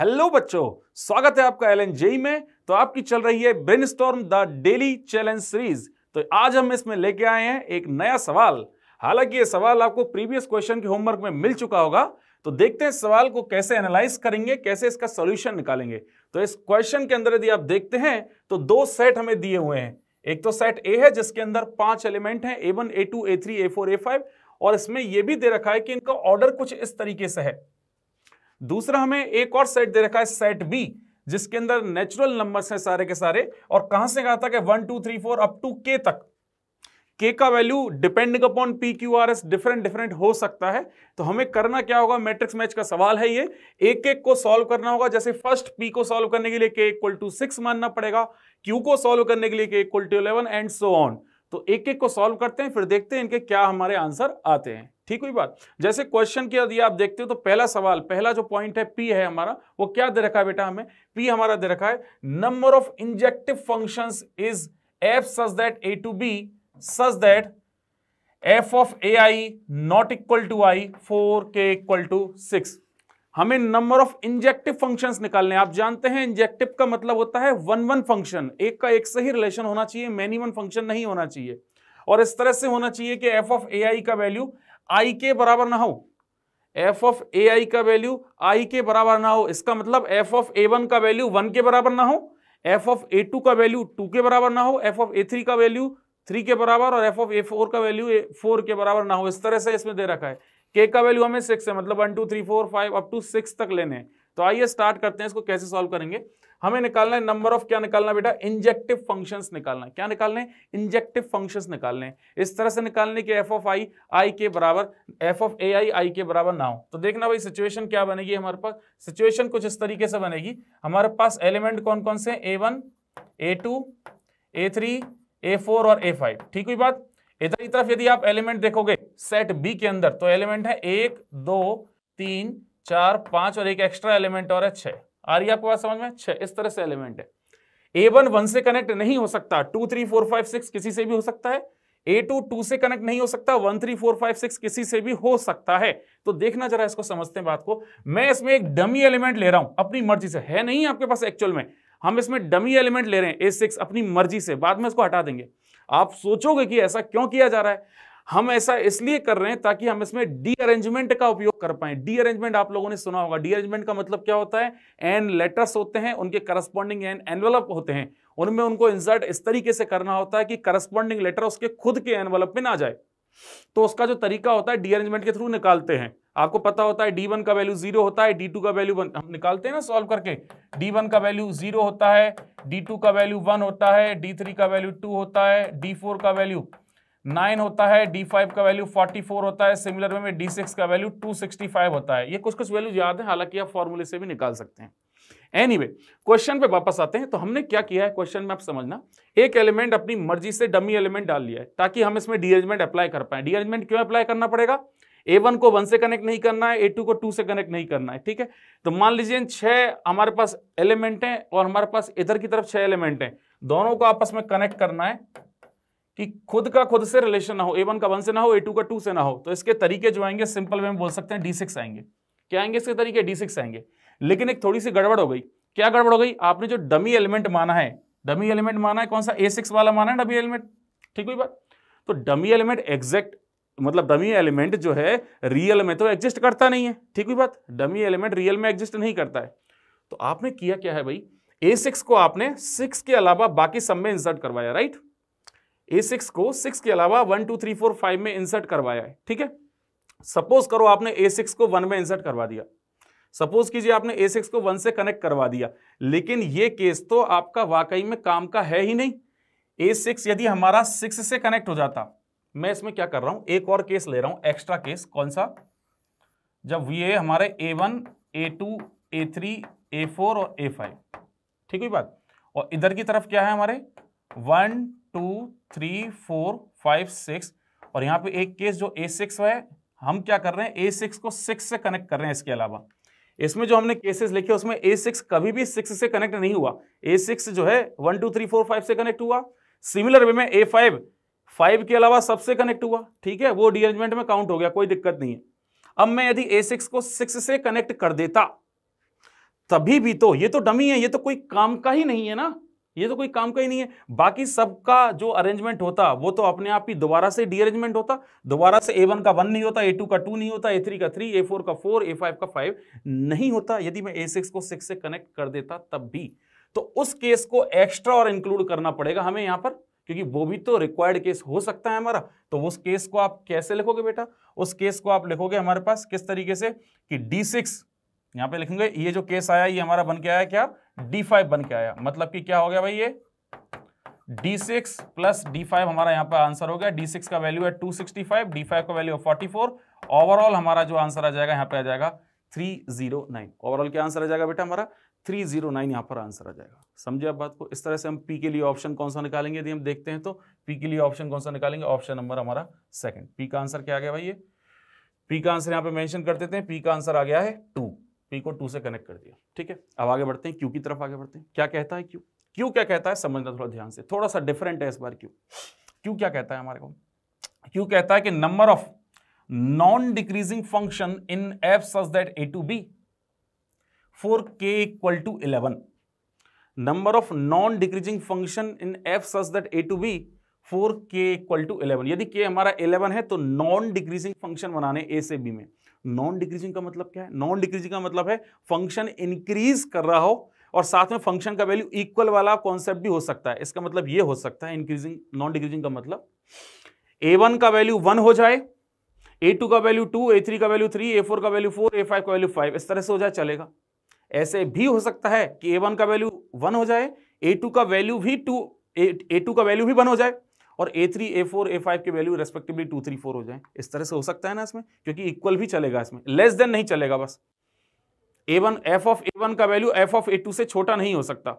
hello बच्चों स्वागत है आपका एल जेई में तो आपकी चल रही है brainstorm the daily challenge series तो आज हम इसमें लेके आए हैं एक नया सवाल हालांकि ये सवाल आपको प्रीवियस क्वेश्चन के होमवर्क में मिल चुका होगा तो देखते हैं सवाल को कैसे एनालाइज करेंगे कैसे इसका सोल्यूशन निकालेंगे तो इस क्वेश्चन के अंदर यदि आप देखते हैं तो दो सेट हमें दिए हुए हैं एक तो सेट ए है जिसके अंदर पांच एलिमेंट हैं A one A two A three A four A five और इसमें यह भी दे रखा है कि इनका ऑर्डर कुछ इस तरीके से है दूसरा हमें एक और सेट दे रखा है सेट बी जिसके अंदर नेचुरल नंबर्स हैं सारे के सारे और कहां से कहा था कि one two three four up to K तक के का value depending upon P Q R S different different हो सकता है तो हमें करना क्या होगा मैट्रिक्स मैच का सवाल है ये एक एक को सॉल्व करना होगा जैसे फर्स्ट पी को सॉल्व करने के लिए के इक्वल टू सिक्स मानना पड़ेगा क्यू को सॉल्व करने के लिए K equal to eleven and so on तो एक एक को सॉल्व करते हैं फिर देखते हैं इनके क्या हमारे आंसर आते हैं ठीक हुई बात जैसे क्वेश्चन के यदि आप देखते हो तो पहला सवाल पहला जो पॉइंट है पी है हमारा वो क्या दे रखा है बेटा हमें पी हमारा दे रखा है number of injective function is F such that A to B such that F of A I not equal to I for के इक्वल टू सिक्स हमें नंबर ऑफ इंजेक्टिव फंक्शन निकालने आप जानते हैं इंजेक्टिव का मतलब होता है वन वन फंक्शन एक का एक से ही रिलेशन होना चाहिए मैनी वन फंक्शन नहीं होना चाहिए और इस तरह से होना चाहिए कि एफ ऑफ ए आई का वैल्यू आई के बराबर ना हो एफ ऑफ ए आई का वैल्यू आई के बराबर ना हो इसका मतलब एफ ऑफ ए वन का वैल्यू वन के बराबर ना हो एफ ऑफ ए टू का वैल्यू टू के बराबर ना हो एफ ऑफ ए थ्री का वैल्यू थ्री के बराबर और एफ ऑफ ए फोर का वैल्यू फोर के बराबर ना हो इस तरह से इसमें दे रखा है के का वैल्यू हमें सिक्स है मतलब one two three four five up to six तक लेने हैं तो आइए स्टार्ट करते हैं इसको कैसे सॉल्व करेंगे हमें निकालना है नंबर ऑफ क्या निकालना बेटा इंजेक्टिव फंक्शंस निकालना क्या निकालने इंजेक्टिव फंक्शंस निकालने इस तरह से निकालने के एफ ऑफ आई आई के बराबर एफ ऑफ ए आई आई के बराबर ना हो तो देखना भाई सिचुएशन क्या बनेगी हमारे पास सिचुएशन कुछ इस तरीके से बनेगी हमारे पास एलिमेंट कौन कौन से A one A two A three A four और ए फाइव ठीक हुई बात इधर की तरफ यदि आप एलिमेंट देखोगे सेट बी के अंदर तो एलिमेंट है एक दो तीन चार पांच और एक एक्स्ट्रा एलिमेंट और है छह आ रही आपको बात समझ में छह इस तरह से एलिमेंट है ए वन वन से कनेक्ट नहीं हो सकता two three four five six किसी से भी हो सकता है ए टू टू से कनेक्ट नहीं हो सकता one three four five six किसी से भी हो सकता है तो देखना जरा इसको समझते हैं बात को मैं इसमें एक डमी एलिमेंट ले रहा हूं अपनी मर्जी से है नहीं आपके पास एक्चुअल में हम इसमें डमी एलिमेंट ले रहे हैं ए सिक्स अपनी मर्जी से बाद में इसको हटा देंगे आप सोचोगे कि ऐसा क्यों किया जा रहा है हम ऐसा इसलिए कर रहे हैं ताकि हम इसमें डी अरेंजमेंट का उपयोग कर पाए डी अरेंजमेंट आप लोगों ने सुना होगा डी अरेंजमेंट का मतलब क्या होता है एन लेटर्स होते हैं उनके करस्पॉन्डिंग एन एनवेलप होते हैं उनमें उनको इंसर्ट इस तरीके से करना होता है कि करस्पॉन्डिंग लेटर उसके खुद के एनवेलप में ना जाए तो उसका जो तरीका होता है डी अरेंजमेंट के थ्रू निकालते हैं आपको पता होता है डी वन का वैल्यू जीरो होता है डी टू का वैल्यू वन हम निकालते हैं ना सॉल्व करके डी वन का वैल्यू जीरो होता है डी टू का वैल्यू वन होता है डी थ्री का वैल्यू टू होता है डी फोर का वैल्यू नाइन होता है डी फाइव का वैल्यू फोर्टी फोर होता है सिमिलर वे में डी सिक्स का वैल्यू टू सिक्सटी फाइव होता है ये कुछ कुछ वैल्यू याद है हालांकि आप फॉर्मूले से भी निकाल सकते हैं एनी वे क्वेश्चन पे वापस आते हैं तो हमने क्या किया है क्वेश्चन में आप समझना एक एलिमेंट अपनी मर्जी से डमी एलिमेंट डाल लिया है ताकि हम इसमें डीअरेंजमेंट अप्लाई कर पाए डीअरेंजमेंट क्यों अप्लाई करना पड़ेगा ए वन को वन से कनेक्ट नहीं करना है ए टू को टू से कनेक्ट नहीं करना है ठीक है तो मान लीजिए छह हमारे पास एलिमेंट हैं और हमारे पास इधर की तरफ छह एलिमेंट हैं दोनों को आपस में कनेक्ट करना है कि खुद का खुद से रिलेशन ना हो ए वन का वन से ना हो ए टू का टू से ना हो तो इसके तरीके जो आएंगे सिंपल वे में बोल सकते हैं डी सिक्स आएंगे क्या आएंगे इसके तरीके डी सिक्स आएंगे लेकिन एक थोड़ी सी गड़बड़ हो गई क्या गड़बड़ हो गई आपने जो डमी एलिमेंट माना है डमी एलिमेंट माना है कौन सा ए सिक्स वाला माना है डमी एलिमेंट ठीक हुई बात तो डमी एलिमेंट एग्जैक्ट मतलब डमी एलिमेंट जो है रियल में तो एग्जिस्ट करता नहीं है ठीक हुई बात डमी एलिमेंट रियल में एग्जिस्ट नहीं करता है तो आपने किया क्या है भाई ए सिक्स को आपने सिक्स के अलावा बाकी सब में इंसर्ट करवाया राइट ए सिक्स को सिक्स के अलावा one two three four five में इंसर्ट करवाया है ठीक है सपोज करो आपने ए सिक्स को वन में इंसर्ट करवा दिया सपोज कीजिए आपने ए सिक्स को वन से कनेक्ट करवा दिया लेकिन ये केस तो आपका वाकई में काम का है ही नहीं ए सिक्स यदि हमारा सिक्स से कनेक्ट हो जाता मैं इसमें क्या कर रहा हूं एक और केस ले रहा हूं एक्स्ट्रा केस कौन सा जब ये हमारे A one A two A three A four और ए फाइव ठीक हुई बात और इधर की तरफ क्या है हमारे one two three four five six और यहाँ पे एक केस जो ए सिक्स है हम क्या कर रहे हैं ए सिक्स को सिक्स से कनेक्ट कर रहे हैं इसके अलावा इसमें जो हमने केसेस लिखे उसमें ए सिक्स कभी भी सिक्स से कनेक्ट नहीं हुआ ए सिक्स जो है one two three four five से कनेक्ट हुआ सिमिलर वे में ए फाइव फाइव के अलावा सबसे कनेक्ट हुआ ठीक है वो डीअरेंजमेंट में काउंट हो गया कोई दिक्कत नहीं है अब मैं यदि ए सिक्स को सिक्स से कनेक्ट कर देता तभी भी तो ये तो डमी है ये तो कोई काम का ही नहीं है ना ये तो कोई काम का ही नहीं है बाकी सबका जो अरेंजमेंट होता वो तो अपने आप ही दोबारा से डीअरेंजमेंट होता दोबारा से ए वन का वन नहीं होता ए टू का टू नहीं होता ए थ्री का थ्री ए फोर का फोर ए फाइव का फाइव नहीं होता यदि मैं ए सिक्स को सिक्स से कनेक्ट कर देता तब भी तो उस केस को एक्स्ट्रा और इंक्लूड करना पड़ेगा हमें यहां पर क्योंकि वो भी तो रिक्वायर्ड केस हो सकता है हमारा तो उस केस को आप कैसे लिखोगे बेटा उस केस को आप लिखोगे हमारे पास किस तरीके से कि डी सिक्स यहां पर लिखेंगे ये जो केस आया ये हमारा बन के आया क्या डी फाइव बन के आया मतलब कि क्या हो गया भाई ये D six plus D five हमारा यहाँ पर आंसर हो गया डी सिक्स का वैल्यू है two sixty five D five का वैल्यू फोर्टी फोर ओवरऑल हमारा जो आंसर आ जाएगा यहाँ पे आ जाएगा थ्री जीरो नाइन ओवरऑल क्या आंसर आ जाएगा बेटा हमारा थ्री जीरो नाइन यहाँ पर आंसर आ जाएगा समझे आप बात को इस तरह से हम पी के लिए ऑप्शन कौन सा निकालेंगे यदि हम देखते हैं तो पी के लिए ऑप्शन कौन सा निकालेंगे ऑप्शन नंबर हमारा सेकंड पी का आंसर क्या आ गया भाई ये पी का आंसर यहाँ पे मेंशन कर देते हैं पी का आंसर आ गया है टू पी को टू से कनेक्ट कर दिया ठीक है अब आगे बढ़ते हैं क्यू की तरफ आगे बढ़ते हैं क्या कहता है क्यू क्यू क्या कहता है समझना थोड़ा ध्यान से थोड़ा सा डिफरेंट है इस बार क्यू क्यू क्या कहता है हमारे को क्यू कहता है कि number of non decreasing function in F such that A to B four के equal to eleven number of non decreasing function in F such that A to B four के इक्वल टू इलेवन यदि K हमारा eleven है तो non decreasing function बनाने ए से B में non decreasing का मतलब क्या है नॉन डिक्रीजिंग का मतलब है फंक्शन इंक्रीज कर रहा हो और साथ में फंक्शन का वैल्यू इक्वल वाला कॉन्सेप्ट भी हो सकता है इसका मतलब ये हो सकता है इंक्रीजिंग नॉन डिक्रीजिंग का मतलब ए वन का वैल्यू वन हो जाए ए टू का वैल्यू टू ए थ्री का वैल्यू थ्री ए फोर का वैल्यू फोर ए फाइव का वैल्यू फाइव इस तरह से हो जाए चलेगा ऐसे भी हो सकता है कि ए वन का वैल्यू वन हो जाए ए टू का वैल्यू भी टू ए टू का वैल्यू भी वन हो जाए और A three A four A five के value respectively two three four हो जाए इस तरह से हो सकता है ना इसमें क्योंकि इक्वल भी चलेगा इसमें लेस देन नहीं चलेगा बस A one F of A one का value F of A two से छोटा नहीं हो सकता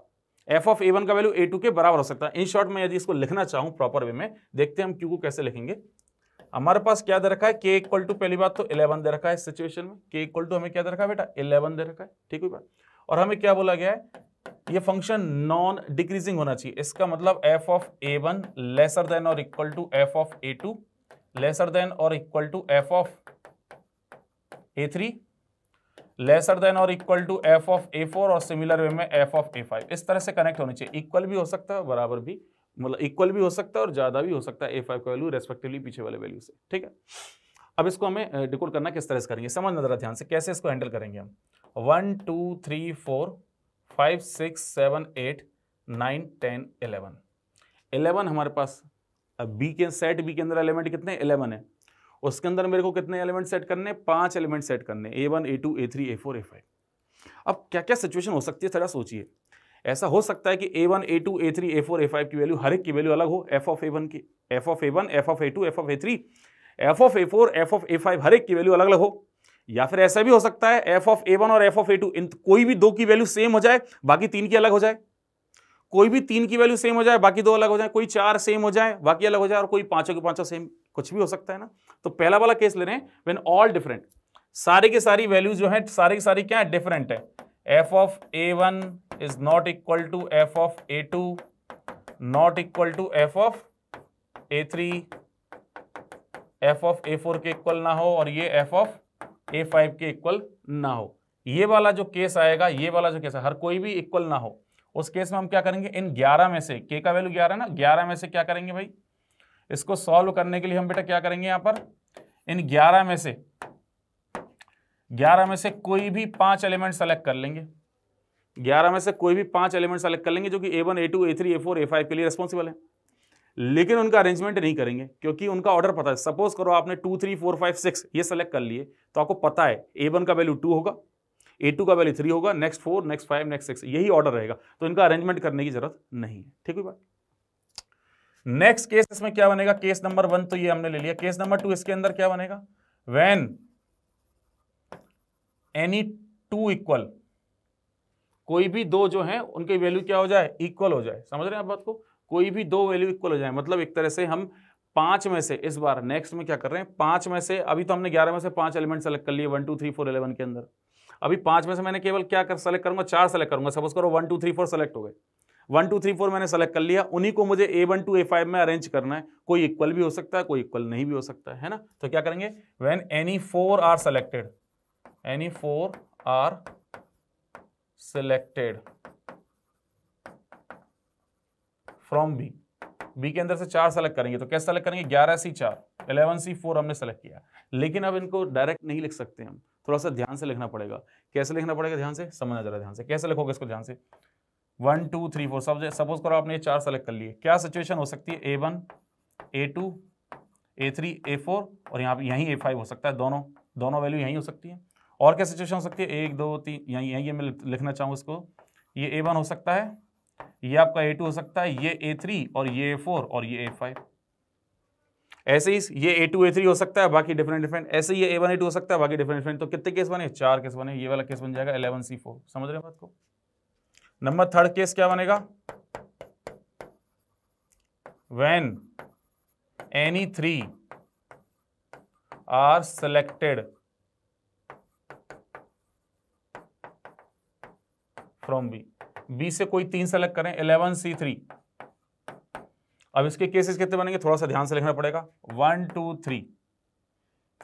एफ ऑफ ए वन का वैल्यू ए टू के बराबर हो सकता है इन शॉर्ट में यदि इसको लिखना चाहूँ प्रॉपर वे में देखते हैं हम क्यू को कैसे लिखेंगे हमारे पास क्या दे रखा है के इक्वल टू पहली बात तो इलेवन दे रखा है इस सिचुएशन में के इक्वल टू हमें क्या दे रखा है बेटा इलेवन दे रखा है ठीक है बात और हमें क्या बोला गया है ये फंक्शन नॉन डिक्रीजिंग होना चाहिए इसका मतलब F of A one lesser than और equal to F of A two lesser than और equal to F of A three lesser than और equal to F of A four और similar way में F of A five इस तरह से connect होने चाहिए इक्वल भी हो सकता है बराबर भी मतलब इक्वल भी हो सकता है और ज़्यादा भी हो सकता है ए फाइव का वैल्यू रेस्पेक्टिवली पीछे वाले वैल्यू से ठीक है अब इसको हमें डिकोड करना किस तरह से करेंगे समझना जरा ध्यान से कैसे इसको हैंडल करेंगे हम one two three four five six seven eight nine ten eleven eleven हमारे पास अब बी के सेट बी के अंदर एलिमेंट कितने एलेवन है उसके अंदर मेरे को कितने एलिमेंट सेट करने पांच एलिमेंट सेट करने A one A two A three A four A five अब क्या क्या सिचुएशन हो सकती है थोड़ा सोचिए ऐसा हो सकता है कि A one A two A three A four A five की वैल्यू हर एक की वैल्यू अलग हो एफ ऑफ ए वन की F of A one F of A two F of A three F of A four F of A five हर एक की वैल्यू अलग अलग हो या फिर ऐसा भी हो सकता है एफ ऑफ ए वन और एफ ऑफ ए टू इन कोई भी दो की वैल्यू सेम हो जाए बाकी तीन की अलग हो जाए कोई भी तीन की वैल्यू सेम हो जाए बाकी दो अलग हो जाए कोई चार सेम हो जाए बाकी अलग हो जाए और कोई पांचों के पांचों सेम कुछ भी हो सकता है ना तो पहला वाला केस ले रहे हैं वेन ऑल डिफरेंट सारे के सारी वैल्यूज जो है सारे के सारी क्या है डिफरेंट है F of A one is not equal to F of A two not equal to F of A three F of A four के इक्वल ना हो और ये एफ ऑफ ए फाइव के इक्वल ना हो ये वाला जो केस आएगा ये वाला जो केस है हर कोई भी इक्वल ना हो उस केस में हम क्या करेंगे इन ग्यारह में से के का वैल्यू ग्यारह ना ग्यारह में से क्या करेंगे भाई इसको सॉल्व करने के लिए हम बेटा क्या करेंगे यहां पर इन ग्यारह में से ग्यारह में से कोई भी पांच एलिमेंट सेलेक्ट कर लेंगे ग्यारह में से कोई भी पांच एलिमेंट सेलेक्ट कर लेंगे जो कि A one A two A three A four A five के लिए रेस्पॉन्सिबल है लेकिन उनका अरेंजमेंट नहीं करेंगे क्योंकि उनका ऑर्डर पता है सपोज करो आपने two three four five six ये सेलेक्ट कर लिए तो आपको पता है ए वन का वैल्यू टू होगा ए टू का वैल्यू थ्री होगा next four next five next six यही ऑर्डर रहेगा तो इनका अरेंजमेंट करने की जरूरत नहीं है ठीक है नेक्स्ट केस इसमें क्या बनेगा केस नंबर वन तो ये हमने ले लिया केस नंबर टू इसके अंदर क्या बनेगा वेन एनी टू इक्वल कोई भी दो जो है उनकी वैल्यू क्या हो जाए इक्वल हो जाए समझ रहे हैं आप बात को कोई भी दो वैल्यू इक्वल हो जाए मतलब एक तरह से हम पांच में से इस बार नेक्स्ट में क्या कर रहे हैं पांच में से अभी तो हमने ग्यारह में से पांच एलिमेंट सेलेक्ट कर लिए one two three four eleven के अंदर अभी पांच में से मैंने केवल क्या कर सेलेक्ट करूंगा चार सेलेक्ट करूंगा सपोज करो one two three four select हो गए वन टू थ्री फोर मैंने सेलेक्ट कर लिया उन्हीं को मुझे A one two A five में अरेंज करना है कोई इक्वल भी हो सकता है कोई इक्वल नहीं भी हो सकता है ना तो क्या करेंगे when any four are selected any four are selected from B B के अंदर से चार सेलेक्ट करेंगे तो कैसे सेलेक्ट करेंगे ग्यारह सी चार इलेवन सी फोर हमने सेलेक्ट किया लेकिन अब इनको डायरेक्ट नहीं लिख सकते हम थोड़ा सा ध्यान से लिखना पड़ेगा कैसे लिखना पड़ेगा ध्यान से समझना जरा ध्यान से कैसे लिखोगे इसको ध्यान से वन टू थ्री फोर सब सपोज करो आपने ये चार सेलेक्ट कर लिए क्या सिचुएशन हो सकती है A one A two A three A four और यहाँ यहीं ए फाइव हो सकता है दोनों दोनों वैल्यू यहीं हो सकती है और क्या सिचुएशन हो सकती है एक दो तीन यहीं यहीं मैं लिखना चाहूँ इसको ये ए वन हो सकता है ये आपका ए टू हो सकता है ये ए थ्री और ये ए फोर और ये ए फाइव ऐसे ही ये ए टू ए थ्री हो सकता है बाकी डिफरेंट डिफरेंट ऐसे ही ए वन ए टू हो सकता है बाकी डिफरेंट डिफरेंट तो कितने केस बने चार केस बने ये वाला केस बन जाएगा इलेवन सी फोर समझ रहे हैं बात को नंबर थर्ड केस क्या बनेगा when any three are selected from B B से कोई तीन सेलेक्ट करें इलेवन सी थ्री अब इसके केसेस कितने बनेंगे थोड़ा सा ध्यान से लिखना पड़ेगा वन टू थ्री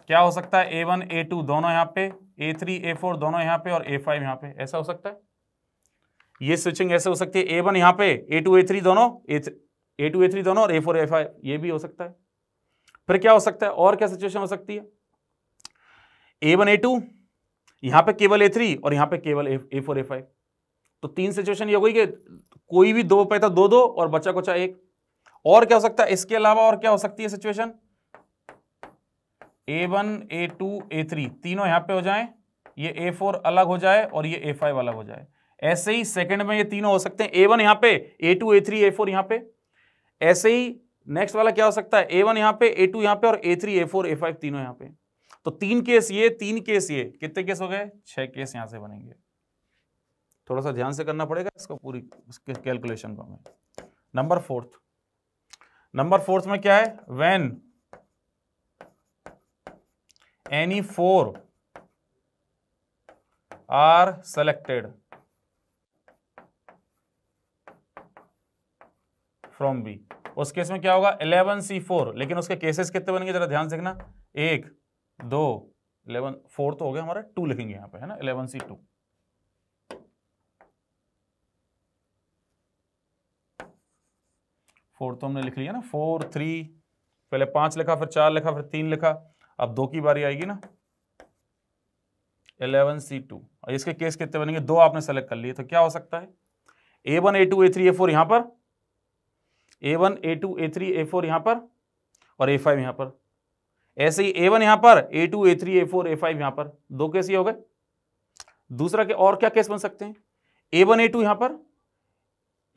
क्या हो सकता है ए वन ए टू दोनों यहां पे ए थ्री ए फोर दोनों यहां पे और ए फाइव यहां पे ऐसा हो सकता है ये स्विचिंग ऐसे हो सकती है ए वन यहां पर ए टू ए थ्री दोनों ए टू ए थ्री दोनों और ए फोर ए फाइव ये भी हो सकता है फिर क्या हो सकता है और क्या सिचुएशन हो सकती है ए वन ए टू यहां पर केवल ए थ्री और यहां पर केवल ए फोर ए फाइव तो तीन सिचुएशन ये हो गई कि कोई भी दो पैसा दो दो और बच्चा कुचा एक और क्या हो सकता है इसके अलावा और क्या हो सकती है situation A one A two A three तीनों यहां पे हो जाएं ये ए फोर अलग हो जाए और ये ए फाइव अलग हो जाए ऐसे ही सेकंड में ये तीनों हो सकते हैं ए वन यहां पर A two A three A four यहां पर ऐसे ही नेक्स्ट वाला क्या हो सकता है ए वन यहां पर ए टू यहां पर और A three A four A five तीनों यहां पर तो तीन केस ये तीन केस ये कितने केस हो गए छह केस यहां से बनेंगे थोड़ा सा ध्यान से करना पड़ेगा इसको पूरी कैलकुलेशन को हमें नंबर फोर्थ नंबर फोर्थ में क्या है when any four are selected from B उस केस में क्या होगा इलेवन सी फोर लेकिन उसके केसेस कितने बनेंगे जरा ध्यान से देखना एक दो इलेवन फोर तो हो गया हमारा टू लिखेंगे यहाँ पे है ना इलेवन सी टू फोर तो हमने लिख लिया ना फोर थ्री पहले पांच लिखा फिर चार लिखा फिर तीन लिखा अब दो की बारी आएगी ना एलेवन सी टू इसके केस कितने बनेंगे दो आपने सेलेक्ट कर लिए तो क्या हो सकता है A one A two A three A four यहां पर A one A two A three A four यहां पर और ए फाइव यहां पर ऐसे ही ए वन यहां पर A two A three A four A five यहां पर दो केस ये हो गए दूसरा के और क्या केस बन सकते हैं ए वन ए टू यहां पर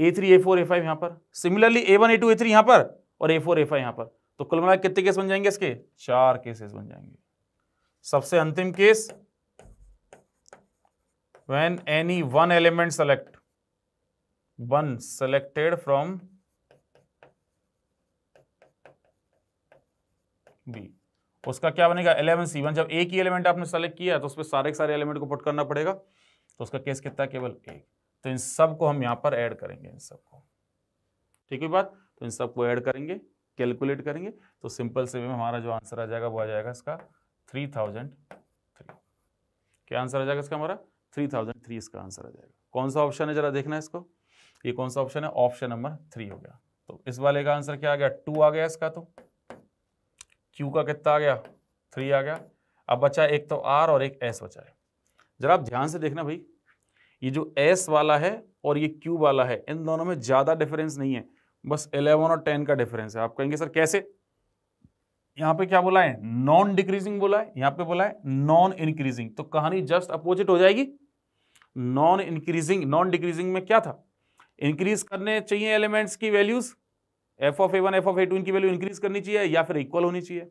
A three A four A five यहाँ पर similarly A one A two A three यहाँ पर और ए फोर ए फाइव यहाँ पर तो कुल मिला कितने केस बन जाएंगे इसके चार केसेस बन जाएंगे सबसे अंतिम case when any one element select one selected from B उसका क्या बनेगा एलेवन सी वन जब एक ही एलिमेंट आपने सेलेक्ट किया तो उस पर सारे सारे एलिमेंट को पुट करना पड़ेगा तो उसका केस कितना केवल एक तो इन सब को हम यहाँ पर ऐड करेंगे इन सबको ठीक है बात तो इन सबको ऐड करेंगे कैलकुलेट करेंगे तो सिंपल से में हमारा जो आंसर आ जाएगा वो आ जाएगा इसका थ्री थाउजेंड थ्री क्या आंसर आ जाएगा इसका हमारा थ्री थाउजेंड थ्री इसका आंसर आ जाएगा कौन सा ऑप्शन है जरा देखना इसको ये कौन सा ऑप्शन है ऑप्शन नंबर थ्री हो गया तो इस वाले का आंसर क्या आ गया टू आ गया इसका तो क्यू का कितना आ गया थ्री आ गया अब बचा एक तो आर और एक एस बचा है जरा आप ध्यान से देखना भाई ये जो एस वाला है और ये क्यू वाला है इन दोनों में ज़्यादा डिफरेंस नहीं है बस इलेवन और टेन का डिफरेंस है आप कहेंगे सर कैसे यहाँ पे क्या बोला है नॉन डिक्रीजिंग बोला है यहाँ पे बोला है नॉन इंक्रीजिंग तो कहानी जस्ट अपोजिट हो जाएगी नॉन इंक्रीजिंग नॉन डिक्रीजिंग में क्या था इंक्रीज करने चाहिए एलिमेंट्स की values F of A one F of A two इनकी वैल्यू इंक्रीज करनी चाहिए या फिर इक्वल होनी चाहिए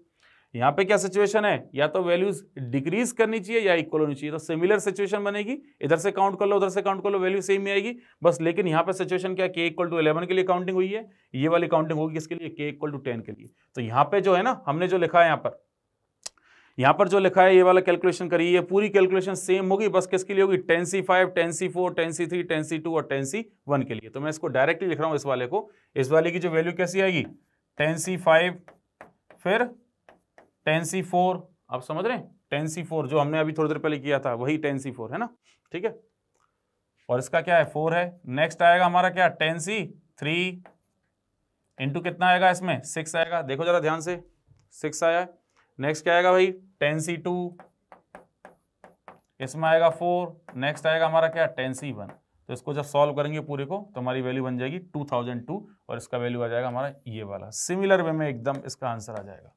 यहाँ पे क्या सिचुएशन है या तो वैल्यूज डिक्रीज करनी चाहिए या इक्वल होनी चाहिए तो सिमिलर सिचुएशन बनेगी इधर से काउंट कर लो उधर से काउंट कर लो वैल्यू सेम ही आएगी बस लेकिन यहाँ पे सिचुएशन क्या के इक्वल टू इलेवन के लिए काउंटिंग हुई है ये वाली काउंटिंग होगी किसके लिए के इक्वल टू टेन के लिए तो यहाँ पे जो है ना हमने जो लिखा है यहाँ पर यहाँ पर जो लिखा है ये वाला कैलकुलेशन करी है पूरी कैलकुलेशन सेम होगी बस किसके लिए होगी ten C five ten C four ten C three ten C two और टेन सी वन के लिए तो मैं इसको डायरेक्टली लिख रहा हूँ इस वाले को इस वाले की जो वैल्यू कैसी आएगी टेन सी फाइव फिर टेन सी फोर आप समझ रहे हैं टेन सी फोर जो हमने अभी थोड़ी देर पहले किया था वही टेन सी फोर है ना ठीक है और इसका क्या है फोर है नेक्स्ट आएगा हमारा क्या टेन सी थ्री इंटू कितना आएगा इसमें सिक्स आएगा देखो जरा ध्यान से सिक्स आया है नेक्स्ट क्या आएगा भाई टेन सी टू इसमें आएगा फोर नेक्स्ट आएगा हमारा क्या टेन सी वन तो इसको जब सॉल्व करेंगे पूरे को तो हमारी वैल्यू बन जाएगी टू थाउजेंड टू और इसका वैल्यू आ जाएगा हमारा ये वाला सिमिलर वे में एकदम इसका आंसर आ जाएगा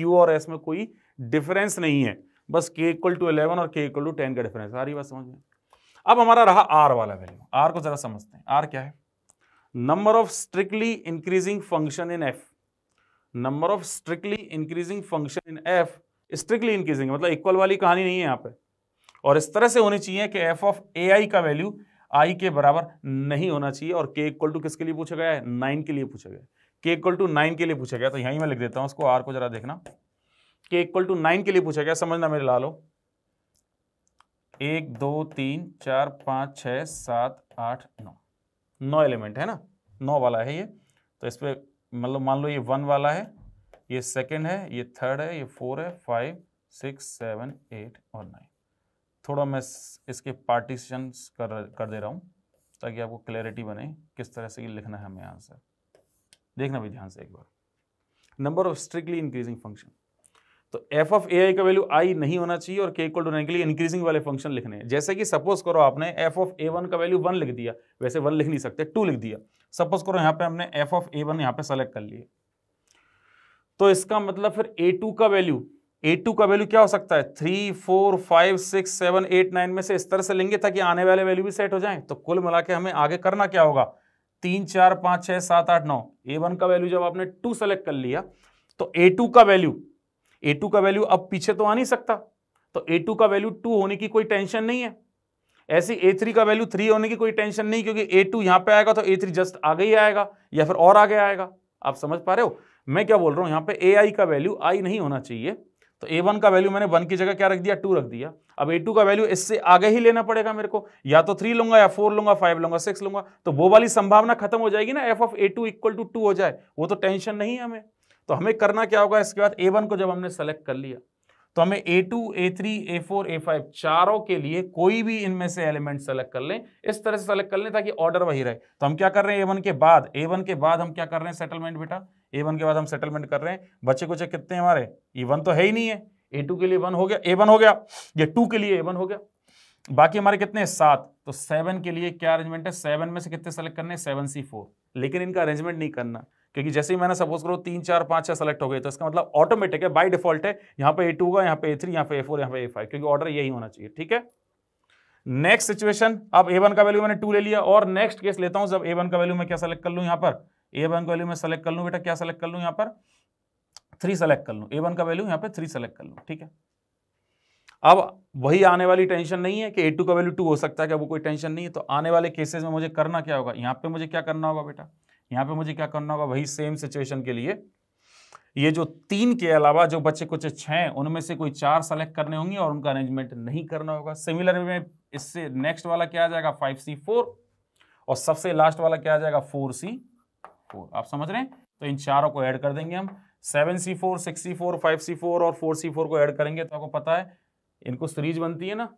क्यू और एस में कोई डिफरेंस नहीं है बस के इक्वल टू इलेवन और के इक्वल टू टेन का डिफरेंस आ रही बात समझ में अब हमारा रहा आर वाला वैल्यू आर को जरा समझते हैं आर क्या है number of strictly increasing function in F number of strictly increasing function in F strictly increasing मतलब इक्वल वाली कहानी नहीं है यहाँ पे और इस तरह से होनी चाहिए कि एफ ऑफ ए आई का वैल्यू आई के बराबर नहीं होना चाहिए और के इक्वल टू किसके लिए पूछा गया है नाइन के लिए पूछा गया है के इक्वल टू नाइन के लिए पूछा गया तो यहीं मैं लिख देता हूँ उसको आर को जरा देखना के इक्वल टू नाइन के लिए पूछा गया समझना मेरे लालो एक दो तीन चार पाँच छः सात आठ नौ नौ एलिमेंट है ना नौ वाला है ये तो इस पर मतलब मान लो ये वन वाला है ये सेकेंड है ये थर्ड है ये फोर है फाइव सिक्स सेवन एट और नाइन थोड़ा मैं इसके पार्टीशन कर कर दे रहा हूँ ताकि आपको क्लैरिटी बने किस तरह से ये लिखना है हमें आंसर देखना भी ध्यान से एक बार number of strictly increasing function तो एफ ऑफ ए आई का वैल्यू आई नहीं होना चाहिए और के इक्वल टू नाइन के लिए इंक्रीजिंग वाले फंक्शन लिखने हैं जैसे कि सपोज करो आपने एफ ऑफ ए वन का वैल्यू वन लिख दिया वैसे वन लिख नहीं सकते टू लिख दिया सपोज करो यहाँ पे हमने एफ ऑफ ए वन यहाँ पे सेलेक्ट कर लिया तो इसका मतलब फिर ए टू का वैल्यू ए टू का वैल्यू क्या हो सकता है three four five six seven eight nine में से इस तरह से लेंगे ताकि आने वाले वैल्यू भी सेट हो जाए तो कुल मिला के हमें आगे करना क्या होगा तीन चार पांच छह सात आठ नौ ए वन का वैल्यू जब आपने टू सेलेक्ट कर लिया तो ए टू का वैल्यू ए टू का वैल्यू अब पीछे तो आ नहीं सकता तो ए टू का वैल्यू टू होने की कोई टेंशन नहीं है ऐसी ए थ्री का वैल्यू थ्री होने की कोई टेंशन नहीं क्योंकि ए टू यहां पर आएगा तो ए थ्री जस्ट आगे ही आएगा या फिर और आगे आएगा आप समझ पा रहे हो मैं क्या बोल रहा हूं यहां पर ए आई का वैल्यू आई नहीं होना चाहिए तो ए वन का वैल्यू मैंने वन की जगह क्या रख दिया टू रख दिया अब ए टू का वैल्यू इससे आगे ही लेना पड़ेगा मेरे को या तो थ्री लूंगा या फोर लूंगा फाइव लूंगा सिक्स लूंगा तो वो वाली संभावना खत्म हो जाएगी ना F of A two equal to two हो जाए वो तो टेंशन नहीं है हमें तो हमें करना क्या होगा इसके बाद ए वन को जब हमने सेलेक्ट कर लिया तो हमें A two A three A four A five चारों के लिए कोई भी इनमें से एलिमेंट सेलेक्ट कर लें इस तरह से सेलेक्ट कर लें ताकि ऑर्डर वही रहे तो हम क्या कर रहे हैं ए के बाद ए के बाद हम क्या कर रहे हैं सेटलमेंट बेटा ए वन के बाद हम सेटलमेंट कर रहे हैं बच्चे कुछ कितने हमारे ई e वन तो है ही नहीं है ए टू के लिए वन हो गया ए हो गया ये टू के लिए ए हो गया बाकी हमारे कितने सात तो सेवन के लिए क्या अरेंजमेंट है सेवन में से कितने सेलेक्ट करने सेवन सी फोर लेकिन इनका अरेंजमेंट नहीं करना क्योंकि जैसे ही मैंने सपोज करो तीन चार पाँच छः सेलेक्ट हो गए तो इसका मतलब ऑटोमेटिक है बाई डिफॉल्ट है यहाँ पे ए टू होगा यहाँ पे ए थ्री यहाँ पे ए फोर यहाँ पे ए फाइव क्योंकि ऑर्डर यही होना चाहिए ठीक है नेक्स्ट सिचुएशन अब ए वन का वैल्यू मैंने टू ले लिया और नेक्स्ट केस लेता हूँ जब ए वन का वैल्यू मैं क्या सेलेक्ट कर लूँ यहाँ पर ए वन का वैल्यू मैं सेलेक्ट कर लूँ बेटा क्या सेलेक्ट कर लूँ यहाँ पर थ्री सेलेक्ट कर लूँ ए वन का वैल्यू यहाँ पर थ्री सेलेक्ट कर लूँ ठीक है अब वही आने वाली टेंशन नहीं है कि ए टू का वैल्यू टू हो सकता है क्या वो कोई टेंशन नहीं है तो आने वाले केसेस में मुझे करना क्या होगा यहाँ पे मुझे क्या करना होगा बेटा यहां पे मुझे क्या करना होगा वही सेम सिचुएशन के लिए ये जो तीन के अलावा जो बच्चे कुछ छः उनमें से कोई चार सेलेक्ट करने होंगे और उनका अरेंजमेंट नहीं करना होगा सिमिलर में इससे नेक्स्ट वाला क्या आ जाएगा फाइव सी फोर और सबसे लास्ट वाला क्या आ जाएगा फोर सी फोर आप समझ रहे हैं तो इन चारों को ऐड कर देंगे हम seven C four six C four five C four और फोर सी फोर को ऐड करेंगे तो आपको पता है इनको सीरीज बनती है ना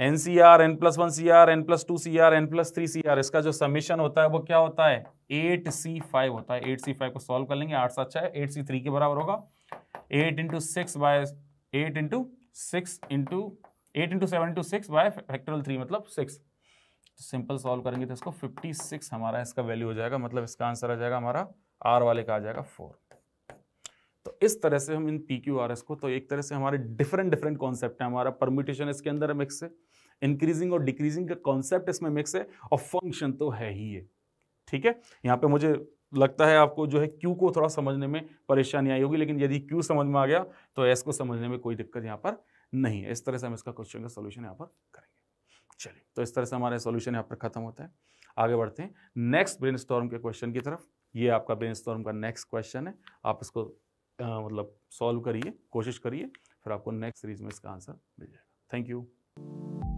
N C R N plus one C R N plus two C R N plus three C R इसका जो समीशन होता है वो क्या होता है एट सी फाइव होता है एट सी फाइव को सॉल्व कर लेंगे आठ अच्छा है एट सी थ्री के बराबर होगा eight into six by eight into six into eight into seven into six by factorial three मतलब सिक्स सिंपल सॉल्व करेंगे तो इसको फिफ्टी सिक्स हमारा इसका वैल्यू हो जाएगा मतलब इसका आंसर आ जाएगा हमारा आर वाले का आ जाएगा फोर तो इस तरह से हम इन पी क्यू आर एस को तो एक तरह से हमारे डिफरेंट डिफरेंट कॉन्सेप्ट है हमारा परम्यूटेशन इसके अंदर मिक्स है इंक्रीजिंग और डिक्रीजिंग का कॉन्सेप्ट इसमें मिक्स है और फंक्शन तो है ही है ठीक है यहाँ पे मुझे लगता है आपको जो है क्यू को थोड़ा समझने में परेशानी आई होगी लेकिन यदि क्यू समझ में आ गया तो एस को समझने में कोई दिक्कत यहाँ पर नहीं है इस तरह से हम इसका क्वेश्चन का सोल्यूशन यहाँ पर करेंगे चलिए तो इस तरह से हमारे सोल्यूशन यहाँ पर खत्म होता है आगे बढ़ते हैं नेक्स्ट ब्रेन के क्वेश्चन की तरफ ये आपका ब्रेन का नेक्स्ट क्वेश्चन है आप इसको आ, मतलब सॉल्व करिए कोशिश करिए फिर आपको नेक्स्ट सीरीज में इसका आंसर मिल जाएगा थैंक यू